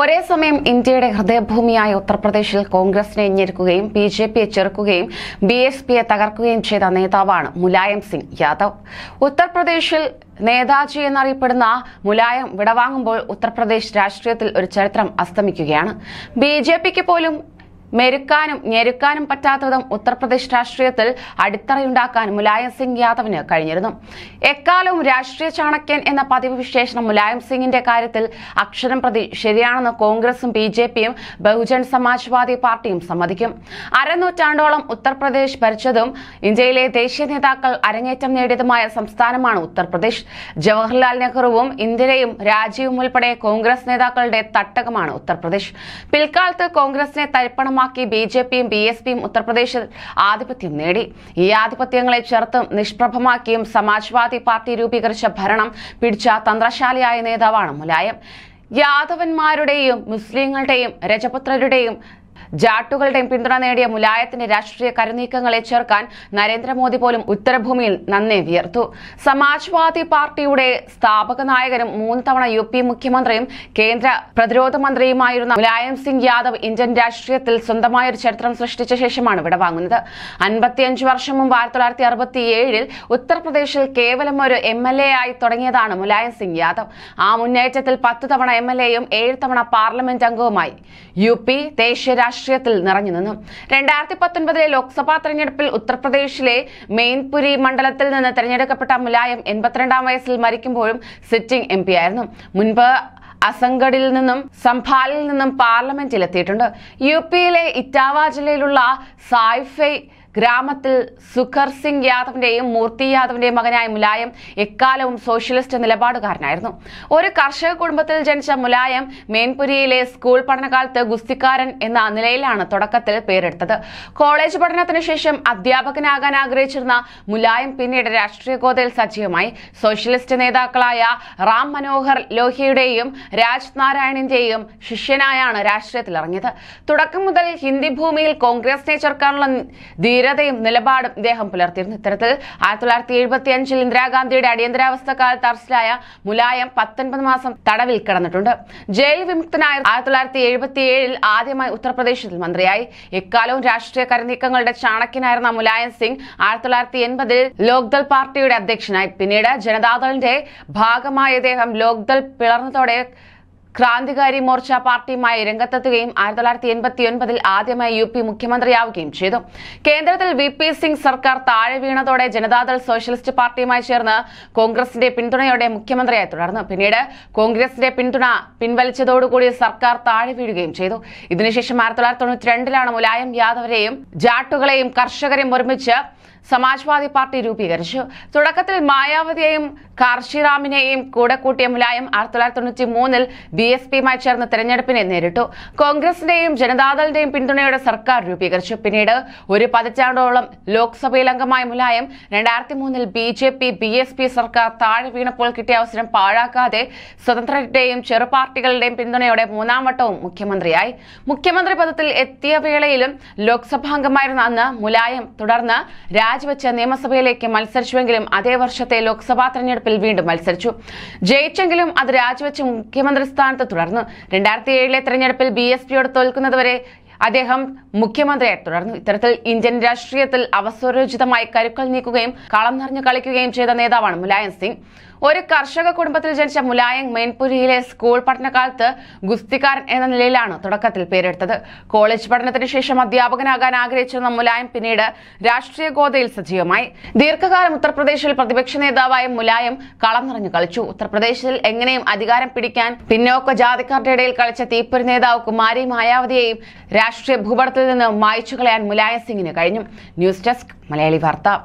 ഒരേ സമയം ഇന്ത്യയുടെ ഹൃദയഭൂമിയായ ഉത്തർപ്രദേശിൽ കോൺഗ്രസിനെ ഞെരുക്കുകയും ബി ജെ പിയെ ചെറുക്കുകയും ബി എസ് പിയെ തകർക്കുകയും ചെയ്ത നേതാവാണ് മുലായം സിംഗ് യാദവ് ഉത്തർപ്രദേശിൽ നേതാജി എന്നറിയപ്പെടുന്ന മുലായം വിടവാങ്ങുമ്പോൾ ഉത്തർപ്രദേശ് രാഷ്ട്രീയത്തിൽ ഒരു ചരിത്രം അസ്തമിക്കുകയാണ് ബി ജെ പിക്ക് പോലും മെരുക്കാനും ഞെരുക്കാനും വിധം ഉത്തർപ്രദേശ് രാഷ്ട്രീയത്തിൽ അടിത്തറയുണ്ടാക്കാൻ മുലായം സിംഗ് യാദവിന് കഴിഞ്ഞിരുന്നു എക്കാലവും രാഷ്ട്രീയ ചാണക്യൻ എന്ന പതിവ് വിശേഷണം മുലായം സിംഗിന്റെ കാര്യത്തിൽ അക്ഷരം പ്രതി ശരിയാണെന്ന് കോൺഗ്രസും ബി ജെ പിയും ബഹുജൻ സമാജ്വാദി പാർട്ടിയും സമ്മതിക്കും അരനൂറ്റാണ്ടോളം ഉത്തർപ്രദേശ് ഭരിച്ചതും ഇന്ത്യയിലെ ദേശീയ നേതാക്കൾ അരങ്ങേറ്റം നേടിയതുമായ സംസ്ഥാനമാണ് ഉത്തർപ്രദേശ് ജവഹർലാൽ നെഹ്റുവും ഇന്ദിരയും രാജീവും ഉൾപ്പെടെ കോൺഗ്രസ് നേതാക്കളുടെ തട്ടകമാണ് ഉത്തർപ്രദേശ് പിൽക്കാലത്ത് കോൺഗ്രസിനെ തരിപ്പണം സ്വന്തമാക്കി ബി ജെ പിയും ബി എസ് പിയും ഉത്തർപ്രദേശിൽ ആധിപത്യം നേടി ഈ ആധിപത്യങ്ങളെ ചെറുത്തും നിഷ്പ്രഭമാക്കിയും സമാജ്വാദി പാർട്ടി രൂപീകരിച്ച ഭരണം പിടിച്ച തന്ത്രശാലിയായ നേതാവാണ് മുലായം യാദവന്മാരുടെയും മുസ്ലിങ്ങളുടെയും രജപുത്രരുടെയും ജാട്ടുകളുടെയും പിന്തുണ നേടിയ മുലായത്തിന്റെ രാഷ്ട്രീയ കരുനീക്കങ്ങളെ ചേർക്കാൻ നരേന്ദ്രമോദി പോലും ഉത്തരഭൂമിയിൽ നന്നെ വിയർത്തു സമാജ്വാദി പാർട്ടിയുടെ സ്ഥാപക നായകനും മൂന്ന് തവണ യു പി മുഖ്യമന്ത്രിയും കേന്ദ്ര പ്രതിരോധ മന്ത്രിയുമായിരുന്ന മുലായം സിംഗ് യാദവ് ഇന്ത്യൻ രാഷ്ട്രീയത്തിൽ സ്വന്തമായ ഒരു ചരിത്രം സൃഷ്ടിച്ച ശേഷമാണ് ഇവിടെ വാങ്ങുന്നത് അൻപത്തിയഞ്ച് വർഷം മുമ്പ് ആയിരത്തി തൊള്ളായിരത്തി അറുപത്തി ഏഴിൽ ഉത്തർപ്രദേശിൽ കേവലം ഒരു എം എൽ എ ആയി തുടങ്ങിയതാണ് മുലായം സിംഗ് യാദവ് ആ മുന്നേറ്റത്തിൽ പത്ത് തവണ എം എൽ എയും ഏഴ് തവണ പാർലമെന്റ് അംഗവുമായി യു പി ദേശീയ രാഷ്ട്രീയ രാഷ്ട്രീയത്തിൽ നിറഞ്ഞു നിന്നു രണ്ടായിരത്തി പത്തൊൻപതിലെ ലോക്സഭാ തെരഞ്ഞെടുപ്പിൽ ഉത്തർപ്രദേശിലെ മെയിൻപുരി മണ്ഡലത്തിൽ നിന്ന് തെരഞ്ഞെടുക്കപ്പെട്ട മുലായം എൺപത്തിരണ്ടാം വയസ്സിൽ മരിക്കുമ്പോഴും സിറ്റിംഗ് എം ആയിരുന്നു മുൻപ് അസംഗഡിൽ നിന്നും സംഭാലിൽ നിന്നും പാർലമെന്റിൽ എത്തിയിട്ടുണ്ട് യു പിയിലെ ഇറ്റാവ ജില്ലയിലുള്ള സായ്ഫൈ ഗ്രാമത്തിൽ സുഖർ സിംഗ് യാദവിന്റെയും മൂർത്തി യാദവിന്റെയും മകനായ മുലായം എക്കാലവും സോഷ്യലിസ്റ്റ് നിലപാടുകാരനായിരുന്നു ഒരു കർഷക കുടുംബത്തിൽ ജനിച്ച മുലായം മേൻപുരിയിലെ സ്കൂൾ പഠനകാലത്ത് ഗുസ്തിക്കാരൻ എന്ന നിലയിലാണ് തുടക്കത്തിൽ പേരെടുത്തത് കോളേജ് പഠനത്തിനു ശേഷം അധ്യാപകനാകാൻ ആഗ്രഹിച്ചിരുന്ന മുലായം പിന്നീട് രാഷ്ട്രീയ ഗോതയിൽ സജീവമായി സോഷ്യലിസ്റ്റ് നേതാക്കളായ റാം മനോഹർ ലോഹിയുടെയും രാജ് നാരായണിന്റെയും ശിഷ്യനായാണ് ഇറങ്ങിയത് തുടക്കം മുതൽ ഹിന്ദി ഭൂമിയിൽ കോൺഗ്രസിനെ ചേർക്കാനുള്ള ധീര സ്ഥിരതയും നിലപാടും ഇദ്ദേഹം പുലർത്തിയിരുന്നു ഇത്തരത്തിൽ ആയിരത്തി തൊള്ളായിരത്തി എഴുപത്തി അഞ്ചിൽ ഇന്ദിരാഗാന്ധിയുടെ അടിയന്തരാവസ്ഥ കാലത്ത് അറസ്റ്റിലായ മുലായം പത്തൊൻപത് മാസം തടവിൽ കിടന്നിട്ടുണ്ട് ജയിൽ വിമുക്തനായ ആയിരത്തി തൊള്ളായിരത്തി എഴുപത്തി ഏഴിൽ ആദ്യമായി ഉത്തർപ്രദേശത്തിൽ മന്ത്രിയായി എക്കാലവും രാഷ്ട്രീയ കരനീക്കങ്ങളുടെ ചാണക്യനായിരുന്ന മുലായം സിംഗ് ആയിരത്തി തൊള്ളായിരത്തി എൺപതിൽ ലോക്ദൾ പാർട്ടിയുടെ അധ്യക്ഷനായി പിന്നീട് ജനതാദളിന്റെ ഭാഗമായ അദ്ദേഹം ലോക്ദൾ പിളർന്നതോടെ ക്രാന്തികാരി മോർച്ച പാർട്ടിയുമായി രംഗത്തെത്തുകയും ആയിരത്തി തൊള്ളായിരത്തി എൺപത്തി ഒൻപതിൽ ആദ്യമായി യു പി മുഖ്യമന്ത്രിയാവുകയും ചെയ്തു കേന്ദ്രത്തിൽ വി പി സിംഗ് സർക്കാർ താഴെ വീണതോടെ ജനതാദൾ സോഷ്യലിസ്റ്റ് പാർട്ടിയുമായി ചേർന്ന് കോൺഗ്രസിന്റെ പിന്തുണയോടെ മുഖ്യമന്ത്രിയായി തുടർന്നു പിന്നീട് കോൺഗ്രസിന്റെ പിന്തുണ പിൻവലിച്ചതോടുകൂടി സർക്കാർ താഴെ വീഴുകയും ചെയ്തു ഇതിനുശേഷം ആയിരത്തി തൊള്ളായിരത്തി തൊണ്ണൂറ്റി രണ്ടിലാണ് മുലായം യാദവരെയും ജാട്ടുകളെയും കർഷകരെയും ഒരുമിച്ച് സമാജ്വാദി പാർട്ടി രൂപീകരിച്ചു തുടക്കത്തിൽ മായാവതിയെയും കാർഷിറാമിനെയും കൂടെ കൂട്ടിയ മുലായം ആയിരത്തി തൊള്ളായിരത്തി തൊണ്ണൂറ്റി മൂന്നിൽ ബി എസ് പിയുമായി ചേർന്ന് തെരഞ്ഞെടുപ്പിനെ നേരിട്ടു കോൺഗ്രസിന്റെയും ജനതാദളിന്റെയും പിന്തുണയോടെ സർക്കാർ രൂപീകരിച്ചു പിന്നീട് ഒരു പതിറ്റാണ്ടോളം ലോക്സഭയിൽ അംഗമായ മുലായം രണ്ടായിരത്തി മൂന്നിൽ B J P B S P സർക്കാർ താഴെ വീണപ്പോൾ കിട്ടിയ അവസരം പാഴാക്കാതെ സ്വതന്ത്രരുടെയും ചെറുപാർട്ടികളുടെയും പിന്തുണയോടെ മൂന്നാം വട്ടവും മുഖ്യമന്ത്രിയായി മുഖ്യമന്ത്രി പദത്തിൽ എത്തിയ വേളയിലും ലോക്സഭാംഗമായിരുന്ന അന്ന് മുലായം തുടർന്ന് രാജ്യ രാജിവെച്ച് നിയമസഭയിലേക്ക് മത്സരിച്ചുവെങ്കിലും അതേ വർഷത്തെ ലോക്സഭാ തെരഞ്ഞെടുപ്പിൽ വീണ്ടും മത്സരിച്ചു ജയിച്ചെങ്കിലും അത് രാജിവെച്ച് മുഖ്യമന്ത്രി സ്ഥാനത്ത് തുടർന്നു രണ്ടായിരത്തി ഏഴിലെ തെരഞ്ഞെടുപ്പിൽ ബി എസ് പിയോട് തോൽക്കുന്നതുവരെ അദ്ദേഹം മുഖ്യമന്ത്രിയായി തുടർന്നു ഇത്തരത്തിൽ ഇന്ത്യൻ രാഷ്ട്രീയത്തിൽ അവസരോചിതമായി കരുക്കൾ നീക്കുകയും കളം നിറഞ്ഞു കളിക്കുകയും ചെയ്ത നേതാവാണ് മുലായം സിംഗ് ഒരു കർഷക കുടുംബത്തിൽ ജനിച്ച മുലായം മെയിൻപുരിയിലെ സ്കൂൾ പഠനകാലത്ത് ഗുസ്തിക്കാരൻ എന്ന നിലയിലാണ് തുടക്കത്തിൽ പേരെടുത്തത് കോളേജ് പഠനത്തിന് ശേഷം അധ്യാപകനാകാൻ ആഗ്രഹിച്ചിരുന്ന മുലായം പിന്നീട് രാഷ്ട്രീയ ഗോതയിൽ സജീവമായി ദീർഘകാലം ഉത്തർപ്രദേശിൽ പ്രതിപക്ഷ നേതാവായ മുലായം കളം നിറഞ്ഞു കളിച്ചു ഉത്തർപ്രദേശിൽ എങ്ങനെയും അധികാരം പിടിക്കാൻ പിന്നോക്ക ജാതിക്കാരുടെ ഇടയിൽ കളിച്ച തീപ്പൊരു നേതാവ് കുമാരി മായാവതിയെയും രാഷ്ട്രീയ ഭൂപടത്തിൽ നിന്ന് മായ്ച്ചു കളയാൻ മുലായം സിംഗിന് കഴിഞ്ഞു ന്യൂസ് ഡെസ്ക് മലയാളി വാർത്ത